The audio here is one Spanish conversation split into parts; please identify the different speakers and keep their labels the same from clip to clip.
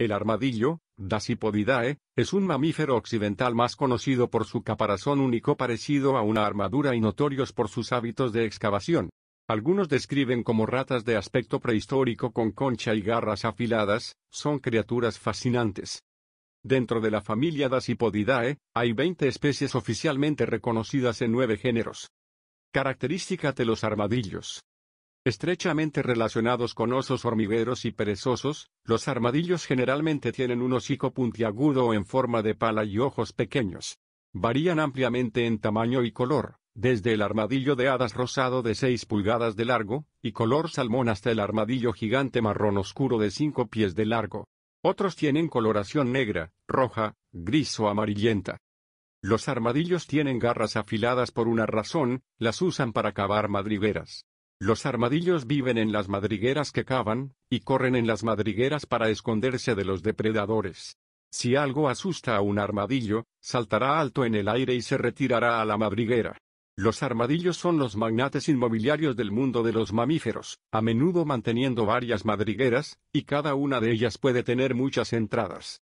Speaker 1: El armadillo, Dasypodidae, es un mamífero occidental más conocido por su caparazón único parecido a una armadura y notorios por sus hábitos de excavación. Algunos describen como ratas de aspecto prehistórico con concha y garras afiladas, son criaturas fascinantes. Dentro de la familia Dasypodidae, hay 20 especies oficialmente reconocidas en nueve géneros. Característica de los armadillos. Estrechamente relacionados con osos hormigueros y perezosos, los armadillos generalmente tienen un hocico puntiagudo en forma de pala y ojos pequeños. Varían ampliamente en tamaño y color, desde el armadillo de hadas rosado de 6 pulgadas de largo, y color salmón hasta el armadillo gigante marrón oscuro de 5 pies de largo. Otros tienen coloración negra, roja, gris o amarillenta. Los armadillos tienen garras afiladas por una razón, las usan para cavar madrigueras. Los armadillos viven en las madrigueras que cavan, y corren en las madrigueras para esconderse de los depredadores. Si algo asusta a un armadillo, saltará alto en el aire y se retirará a la madriguera. Los armadillos son los magnates inmobiliarios del mundo de los mamíferos, a menudo manteniendo varias madrigueras, y cada una de ellas puede tener muchas entradas.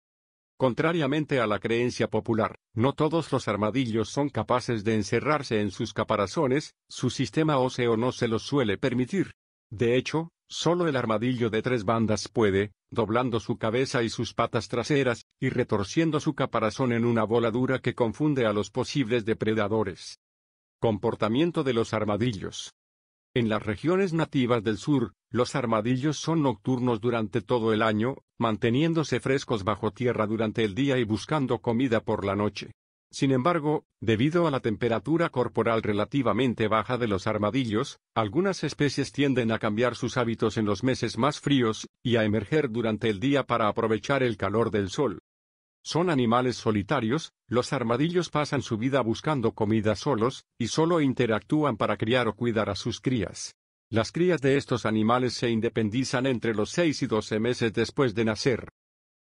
Speaker 1: Contrariamente a la creencia popular, no todos los armadillos son capaces de encerrarse en sus caparazones, su sistema óseo no se los suele permitir. De hecho, solo el armadillo de tres bandas puede, doblando su cabeza y sus patas traseras, y retorciendo su caparazón en una bola dura que confunde a los posibles depredadores. Comportamiento de los armadillos. En las regiones nativas del sur, los armadillos son nocturnos durante todo el año, manteniéndose frescos bajo tierra durante el día y buscando comida por la noche. Sin embargo, debido a la temperatura corporal relativamente baja de los armadillos, algunas especies tienden a cambiar sus hábitos en los meses más fríos, y a emerger durante el día para aprovechar el calor del sol. Son animales solitarios, los armadillos pasan su vida buscando comida solos, y solo interactúan para criar o cuidar a sus crías. Las crías de estos animales se independizan entre los 6 y 12 meses después de nacer.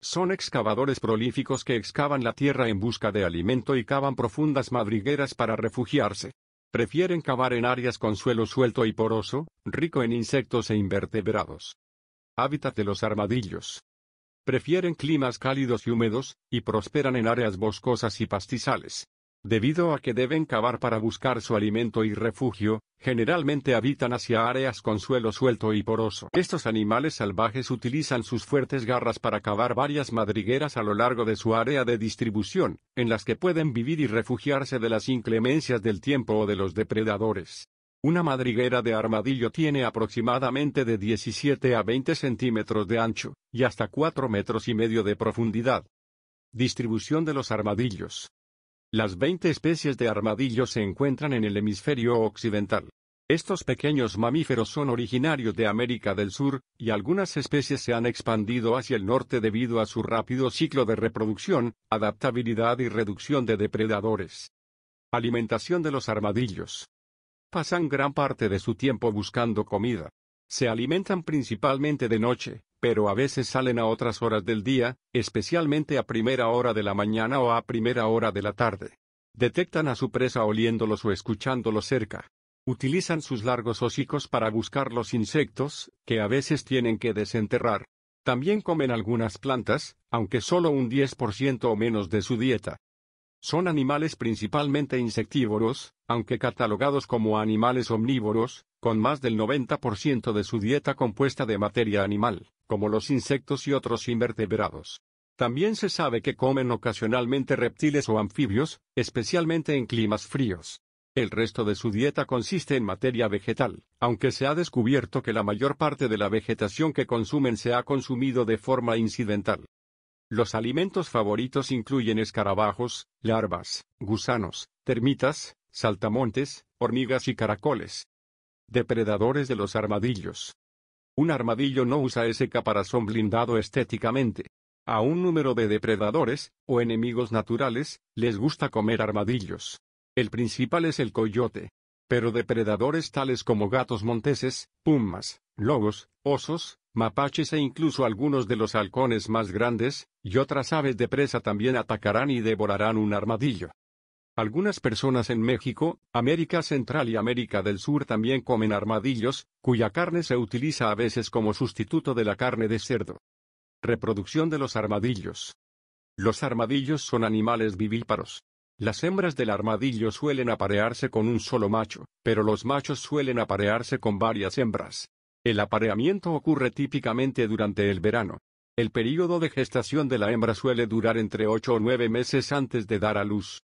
Speaker 1: Son excavadores prolíficos que excavan la tierra en busca de alimento y cavan profundas madrigueras para refugiarse. Prefieren cavar en áreas con suelo suelto y poroso, rico en insectos e invertebrados. Hábitat de los armadillos. Prefieren climas cálidos y húmedos, y prosperan en áreas boscosas y pastizales. Debido a que deben cavar para buscar su alimento y refugio, generalmente habitan hacia áreas con suelo suelto y poroso. Estos animales salvajes utilizan sus fuertes garras para cavar varias madrigueras a lo largo de su área de distribución, en las que pueden vivir y refugiarse de las inclemencias del tiempo o de los depredadores. Una madriguera de armadillo tiene aproximadamente de 17 a 20 centímetros de ancho, y hasta 4 metros y medio de profundidad. Distribución de los armadillos. Las 20 especies de armadillo se encuentran en el hemisferio occidental. Estos pequeños mamíferos son originarios de América del Sur, y algunas especies se han expandido hacia el norte debido a su rápido ciclo de reproducción, adaptabilidad y reducción de depredadores. Alimentación de los armadillos. Pasan gran parte de su tiempo buscando comida. Se alimentan principalmente de noche, pero a veces salen a otras horas del día, especialmente a primera hora de la mañana o a primera hora de la tarde. Detectan a su presa oliéndolos o escuchándolos cerca. Utilizan sus largos hocicos para buscar los insectos, que a veces tienen que desenterrar. También comen algunas plantas, aunque solo un 10% o menos de su dieta. Son animales principalmente insectívoros, aunque catalogados como animales omnívoros, con más del 90% de su dieta compuesta de materia animal, como los insectos y otros invertebrados. También se sabe que comen ocasionalmente reptiles o anfibios, especialmente en climas fríos. El resto de su dieta consiste en materia vegetal, aunque se ha descubierto que la mayor parte de la vegetación que consumen se ha consumido de forma incidental. Los alimentos favoritos incluyen escarabajos, larvas, gusanos, termitas, saltamontes, hormigas y caracoles. Depredadores de los armadillos. Un armadillo no usa ese caparazón blindado estéticamente. A un número de depredadores, o enemigos naturales, les gusta comer armadillos. El principal es el coyote pero depredadores tales como gatos monteses, pumas, lobos, osos, mapaches e incluso algunos de los halcones más grandes, y otras aves de presa también atacarán y devorarán un armadillo. Algunas personas en México, América Central y América del Sur también comen armadillos, cuya carne se utiliza a veces como sustituto de la carne de cerdo. Reproducción de los armadillos. Los armadillos son animales vivíparos, las hembras del armadillo suelen aparearse con un solo macho, pero los machos suelen aparearse con varias hembras. El apareamiento ocurre típicamente durante el verano. El período de gestación de la hembra suele durar entre 8 o 9 meses antes de dar a luz.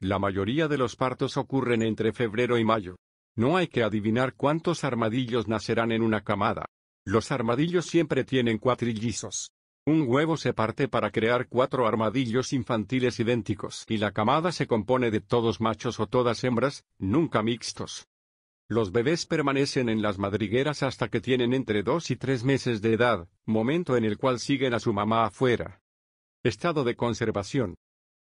Speaker 1: La mayoría de los partos ocurren entre febrero y mayo. No hay que adivinar cuántos armadillos nacerán en una camada. Los armadillos siempre tienen cuatrillizos. Un huevo se parte para crear cuatro armadillos infantiles idénticos y la camada se compone de todos machos o todas hembras, nunca mixtos. Los bebés permanecen en las madrigueras hasta que tienen entre dos y tres meses de edad, momento en el cual siguen a su mamá afuera. Estado de conservación.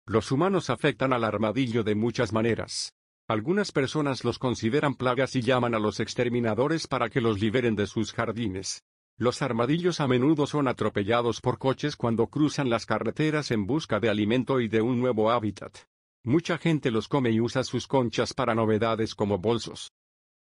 Speaker 1: Los humanos afectan al armadillo de muchas maneras. Algunas personas los consideran plagas y llaman a los exterminadores para que los liberen de sus jardines. Los armadillos a menudo son atropellados por coches cuando cruzan las carreteras en busca de alimento y de un nuevo hábitat. Mucha gente los come y usa sus conchas para novedades como bolsos.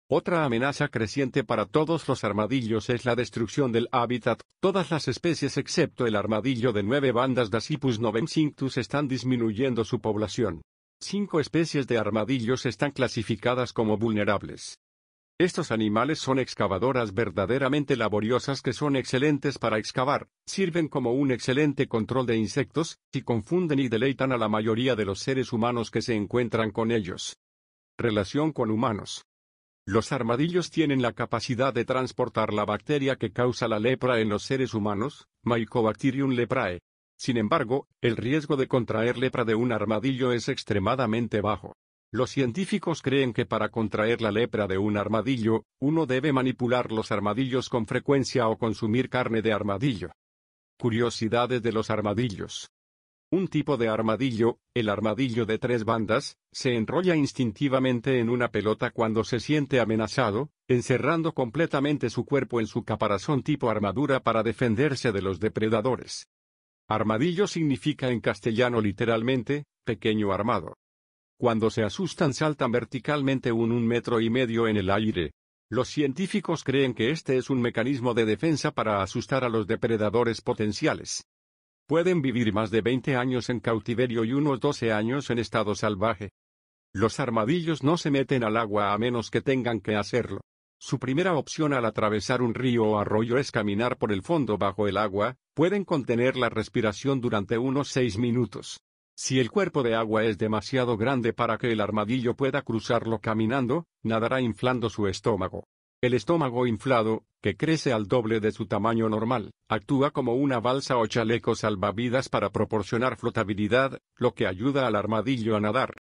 Speaker 1: Otra amenaza creciente para todos los armadillos es la destrucción del hábitat. Todas las especies excepto el armadillo de nueve bandas Dacipus novencinctus están disminuyendo su población. Cinco especies de armadillos están clasificadas como vulnerables. Estos animales son excavadoras verdaderamente laboriosas que son excelentes para excavar, sirven como un excelente control de insectos, y confunden y deleitan a la mayoría de los seres humanos que se encuentran con ellos. Relación con humanos. Los armadillos tienen la capacidad de transportar la bacteria que causa la lepra en los seres humanos, Mycobacterium leprae. Sin embargo, el riesgo de contraer lepra de un armadillo es extremadamente bajo. Los científicos creen que para contraer la lepra de un armadillo, uno debe manipular los armadillos con frecuencia o consumir carne de armadillo. Curiosidades de los armadillos. Un tipo de armadillo, el armadillo de tres bandas, se enrolla instintivamente en una pelota cuando se siente amenazado, encerrando completamente su cuerpo en su caparazón tipo armadura para defenderse de los depredadores. Armadillo significa en castellano literalmente, pequeño armado. Cuando se asustan saltan verticalmente un metro y medio en el aire. Los científicos creen que este es un mecanismo de defensa para asustar a los depredadores potenciales. Pueden vivir más de 20 años en cautiverio y unos 12 años en estado salvaje. Los armadillos no se meten al agua a menos que tengan que hacerlo. Su primera opción al atravesar un río o arroyo es caminar por el fondo bajo el agua, pueden contener la respiración durante unos 6 minutos. Si el cuerpo de agua es demasiado grande para que el armadillo pueda cruzarlo caminando, nadará inflando su estómago. El estómago inflado, que crece al doble de su tamaño normal, actúa como una balsa o chaleco salvavidas para proporcionar flotabilidad, lo que ayuda al armadillo a nadar.